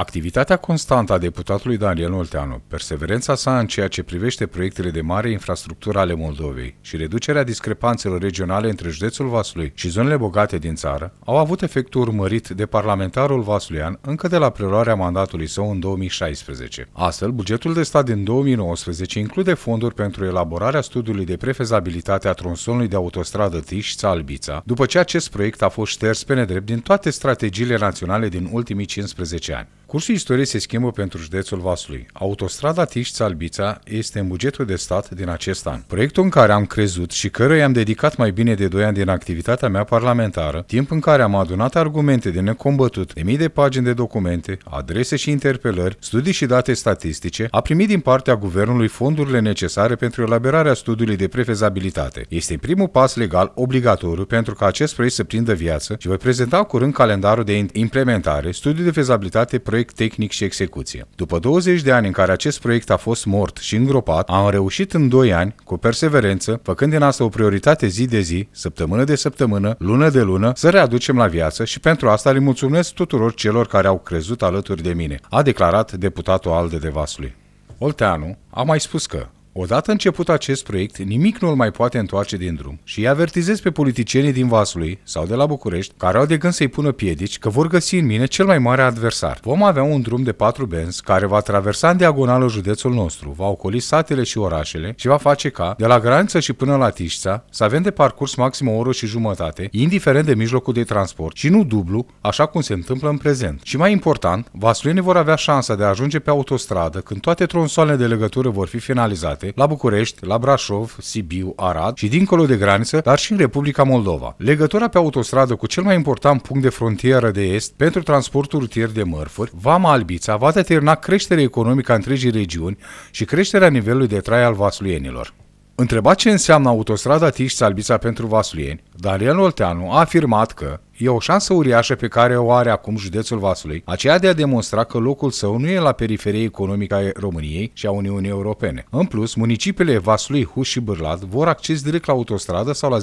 Activitatea constantă a deputatului Daniel Olteanu, perseverența sa în ceea ce privește proiectele de mare infrastructură ale Moldovei și reducerea discrepanțelor regionale între județul Vaslui și zonele bogate din țară au avut efectul urmărit de parlamentarul vasluian încă de la preluarea mandatului său în 2016. Astfel, bugetul de stat din 2019 include fonduri pentru elaborarea studiului de prefezabilitate a tronsonului de autostradă Tiș-Țalbița, după ce acest proiect a fost șters pe nedrept din toate strategiile naționale din ultimii 15 ani. Cursul istoriei se schimbă pentru județul Vaslui. Autostrada Tiș-Țalbița este în bugetul de stat din acest an. Proiectul în care am crezut și căruia am dedicat mai bine de 2 ani din activitatea mea parlamentară, timp în care am adunat argumente de necombătut, de mii de pagini de documente, adrese și interpelări, studii și date statistice, a primit din partea guvernului fondurile necesare pentru elaborarea studiului de prefezabilitate. Este primul pas legal obligatoriu pentru ca acest proiect să prindă viață și voi prezenta curând calendarul de implementare, studiul de fezabilitate, proiect proiect tehnic și execuție. După 20 de ani în care acest proiect a fost mort și îngropat, am reușit în 2 ani, cu perseverență, făcând din asta o prioritate zi de zi, săptămână de săptămână, lună de lună, să readucem la viață și pentru asta le mulțumesc tuturor celor care au crezut alături de mine, a declarat deputatul Alde de Vasului. Olteanu a mai spus că Odată început acest proiect, nimic nu îl mai poate întoarce din drum și îi avertizez pe politicienii din Vaslui sau de la București, care au de gând să-i pună piedici, că vor găsi în mine cel mai mare adversar. Vom avea un drum de patru benzi care va traversa în diagonală județul nostru, va ocoli satele și orașele și va face ca, de la graniță și până la Tișța, să avem de parcurs maxim o oră și jumătate, indiferent de mijlocul de transport, și nu dublu, așa cum se întâmplă în prezent. Și mai important, vasluienii vor avea șansa de a ajunge pe autostradă când toate tronsoanele de legătură vor fi finalizate localizate la București, la Brașov, Sibiu, Arad și dincolo de graniță, dar și în Republica Moldova. Legătura pe autostradă cu cel mai important punct de frontieră de est pentru transportul rutier de mărfuri, Vama Albița, va determina creșterea economică a întregii regiuni și creșterea nivelului de trai al vasluienilor. Întrebat ce înseamnă autostrada Tiș-Salbița pentru vasluieni, Daniel Olteanu a afirmat că E o șansă uriașă pe care o are acum județul Vasului, aceea de a demonstra că locul său nu e la periferie economică a României și a Uniunii Europene. În plus, municipiile Vasului, Huș și Bârlad vor acces direct la autostradă sau la 10-15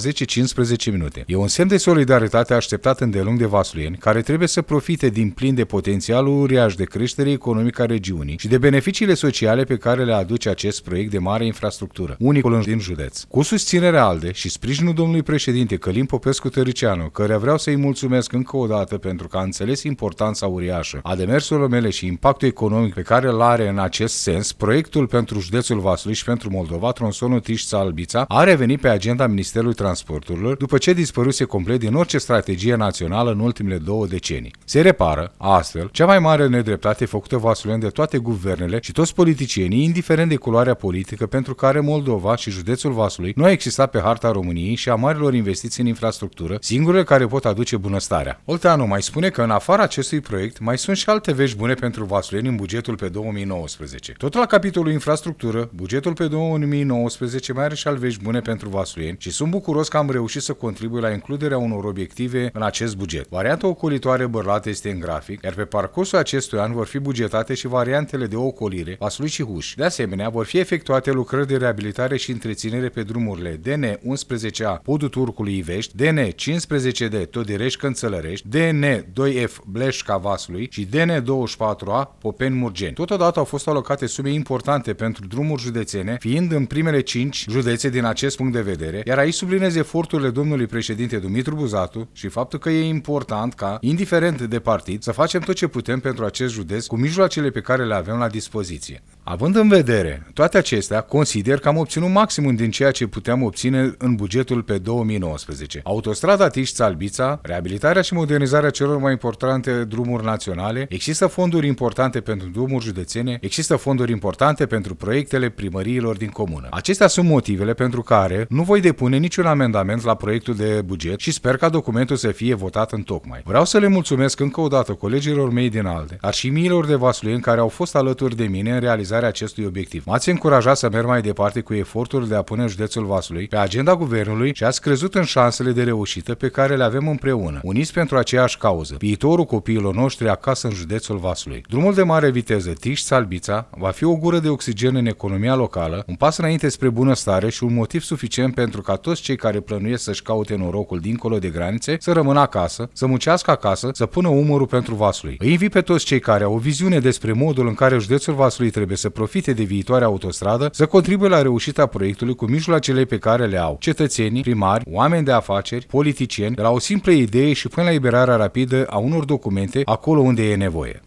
minute. E un semn de solidaritate așteptat îndelung de vasluieni, care trebuie să profite din plin de potențialul uriaș de creștere economică a regiunii și de beneficiile sociale pe care le aduce acest proiect de mare infrastructură, unicul din județ. Cu susținerea ALDE și sprijinul domnului președinte Călim Popescu Tăricianu, care vreau să-i mulțumesc încă o dată pentru că a înțeles importanța uriașă a demersurilor mele și impactul economic pe care îl are în acest sens, proiectul pentru județul Vaslui și pentru Moldova, tronsonul Tișța Albița, a revenit pe agenda Ministerului Transporturilor după ce dispăruse complet din orice strategie națională în ultimele două decenii. Se repară, astfel, cea mai mare nedreptate făcută vasluian de toate guvernele și toți politicienii, indiferent de culoarea politică pentru care Moldova și județul Vaslui nu a existat pe harta României și a marilor investiții în infrastructură, singurele care pot aduce crește bunăstarea. Olteanu mai spune că în afara acestui proiect mai sunt și alte vești bune pentru vasuleni în bugetul pe 2019. Tot la capitolul infrastructură, bugetul pe 2019 mai are și alte vești bune pentru vasuleni și sunt bucuros că am reușit să contribui la includerea unor obiective în acest buget. Varianta ocolitoare bărlată este în grafic, iar pe parcursul acestui an vor fi bugetate și variantele de ocolire, Vaslui și Huș. De asemenea, vor fi efectuate lucrări de reabilitare și întreținere pe drumurile DN 11A, podul Turcului Ivești, DN 15D, tot direct Bleșcă Înțelărești, DN2F Bleșca Vaslui și DN24A Popen Murgeni. Totodată au fost alocate sume importante pentru drumuri județene, fiind în primele 5 județe din acest punct de vedere, iar aici sublinez eforturile domnului președinte Dumitru Buzatu și faptul că e important ca, indiferent de partid, să facem tot ce putem pentru acest județ cu mijloacele pe care le avem la dispoziție. Având în vedere toate acestea, consider că am obținut maximum din ceea ce puteam obține în bugetul pe 2019. Autostrada Tiș-Țalbița, reabilitarea și modernizarea celor mai importante drumuri naționale, există fonduri importante pentru drumuri județene, există fonduri importante pentru proiectele primăriilor din comună. Acestea sunt motivele pentru care nu voi depune niciun amendament la proiectul de buget și sper ca documentul să fie votat în tocmai. Vreau să le mulțumesc încă o dată colegilor mei din ALDE, miilor de Vaslui în care au fost alături de mine în realizarea realizarea acestui obiectiv. M-ați încurajat să merg mai departe cu efortul de a pune județul Vasului pe agenda guvernului și ați crezut în șansele de reușită pe care le avem împreună, uniți pentru aceeași cauză, viitorul copiilor noștri acasă în județul Vasului. Drumul de mare viteză Tiș-Salbița va fi o gură de oxigen în economia locală, un pas înainte spre bunăstare și un motiv suficient pentru ca toți cei care plănuiesc să-și caute norocul dincolo de granițe să rămână acasă, să muncească acasă, să pună umărul pentru Vasului. Îi invit pe toți cei care au o viziune despre modul în care județul Vasului trebuie să să profite de viitoarea autostradă, să contribuie la reușita proiectului cu mijloacele pe care le au cetățenii, primari, oameni de afaceri, politicieni, de la o simplă idee și până la liberarea rapidă a unor documente acolo unde e nevoie.